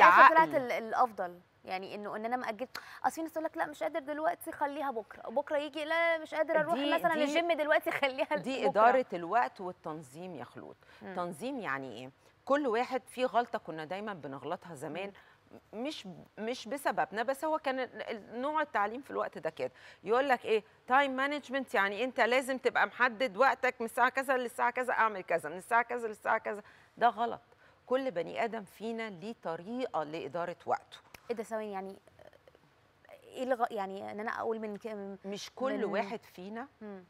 يعني العقل طلعت الافضل يعني انه ان انا ما اجلت اصل في ناس تقول لك لا مش قادر دلوقتي خليها بكره بكره يجي لا مش قادر اروح مثلا الجيم دلوقتي خليها دي بكرة. اداره الوقت والتنظيم يا خلود تنظيم يعني ايه كل واحد في غلطه كنا دايما بنغلطها زمان م. مش مش بسببنا بس هو كان نوع التعليم في الوقت ده كده يقول لك ايه تايم مانجمنت يعني انت لازم تبقى محدد وقتك من الساعه كذا للساعه كذا اعمل كذا من الساعه كذا للساعه كذا ده غلط كل بني ادم فينا ليه طريقه لاداره وقته ايه ده ثواني يعني ايه الغ... يعني ان انا اقول من مش كل من... واحد فينا مم.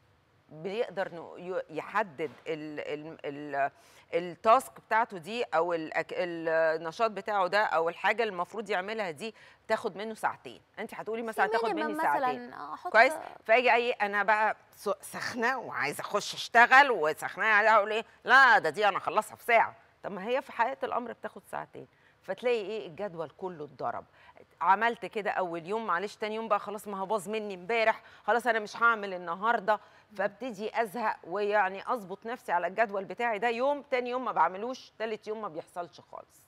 بيقدر يحدد الـ الـ الـ التاسك بتاعته دي او النشاط بتاعه ده او الحاجه المفروض يعملها دي تاخد منه ساعتين انت هتقولي مثلا تاخد مني ساعتين مثلاً كويس فاجي اي انا بقى سخنه وعايزه اخش اشتغل وسخنه اقول ايه لا ده دي انا اخلصها في ساعه طب ما هي في حقيقه الامر بتاخد ساعتين فتلاقي ايه الجدول كله اتضرب عملت كده اول يوم معلش تاني يوم بقى خلاص ما هو باظ مني امبارح خلاص انا مش هعمل النهارده فابتدي ازهق ويعني اظبط نفسي على الجدول بتاعي ده يوم تاني يوم ما بعملوش تالت يوم ما بيحصلش خالص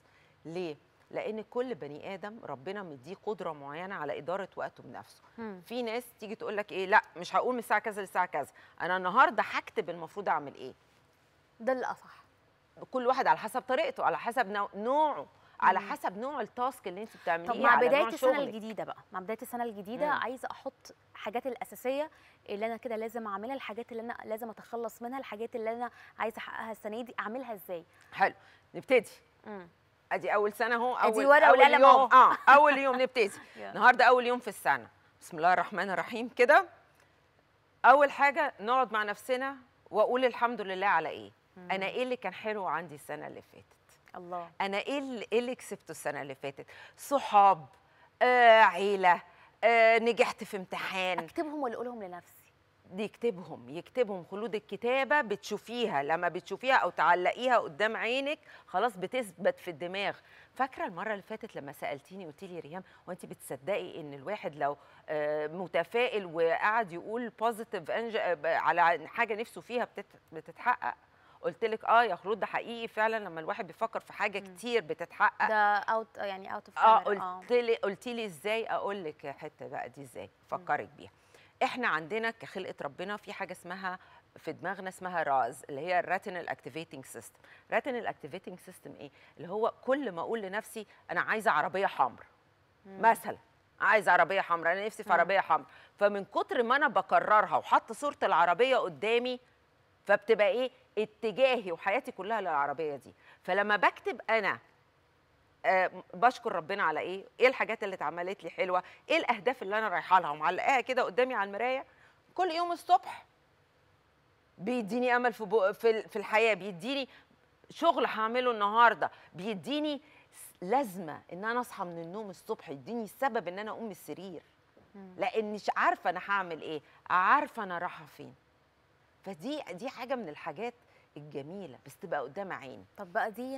ليه لان كل بني ادم ربنا مديه قدره معينه على اداره وقته بنفسه مم. في ناس تيجي تقول لك ايه لا مش هقوم الساعه كذا للساعه كذا انا النهارده هكتب المفروض اعمل ايه ده الاصح كل واحد على حسب طريقته على حسب نوعه على حسب نوع التاسك اللي انت بتعمليه طب مع بدايه السنه الجديده بقى مع بدايه السنه الجديده مم. عايزه احط حاجات الاساسيه اللي انا كده لازم اعملها الحاجات اللي انا لازم اتخلص منها الحاجات اللي انا عايزه احققها السنه دي اعملها ازاي حلو نبتدي مم. ادي اول سنه اهو اول اول يوم اه اول يوم نبتدي النهارده اول يوم في السنه بسم الله الرحمن الرحيم كده اول حاجه نقعد مع نفسنا واقول الحمد لله على ايه انا ايه اللي كان حلو عندي السنه اللي فاتت الله انا ايه اللي, إيه اللي كسبته السنه اللي فاتت صحاب آه عيله آه نجحت في امتحان اكتبهم ولا اقولهم لنفسي دي يكتبهم يكتبهم خلود الكتابه بتشوفيها لما بتشوفيها او تعلقيها قدام عينك خلاص بتثبت في الدماغ فاكره المره اللي فاتت لما سالتيني قلت لي ريهام هو انت بتصدقي ان الواحد لو آه، متفائل وقعد يقول بوزيتيف على حاجه نفسه فيها بتتحقق قلت لك اه يا خلود ده حقيقي فعلا لما الواحد بيفكر في حاجه إمم. كتير بتتحقق ده اوت يعني اوت اوف آه،, اه قلت لي قلت لي ازاي اقول لك الحته بقى دي ازاي إمم. فكرك بيها احنا عندنا كخلقه ربنا في حاجه اسمها في دماغنا اسمها راز اللي هي الراتينال اكتيفيتنج سيستم الراتينال اكتيفيتنج سيستم ايه اللي هو كل ما اقول لنفسي انا عايزه عربيه حمر إمم. مثلا عايزه عربيه حمراء انا نفسي في عربيه حمراء فمن كتر ما انا بكررها وحط صوره العربيه قدامي فبتبقى ايه اتجاهي وحياتي كلها للعربيه دي فلما بكتب انا أه بشكر ربنا على ايه ايه الحاجات اللي اتعملت لي حلوه ايه الاهداف اللي انا رايحه لها ومعلقاها كده قدامي على المرايه كل يوم الصبح بيديني امل في بو... في في الحياه بيديني شغل هعمله النهارده بيديني لازمه ان انا اصحى من النوم الصبح يديني سبب ان انا اقوم من السرير لاني عارفه انا هعمل ايه عارفه انا رايحه فين فدي دي حاجه من الحاجات الجميله بس تبقى قدام عيني طب بقى دي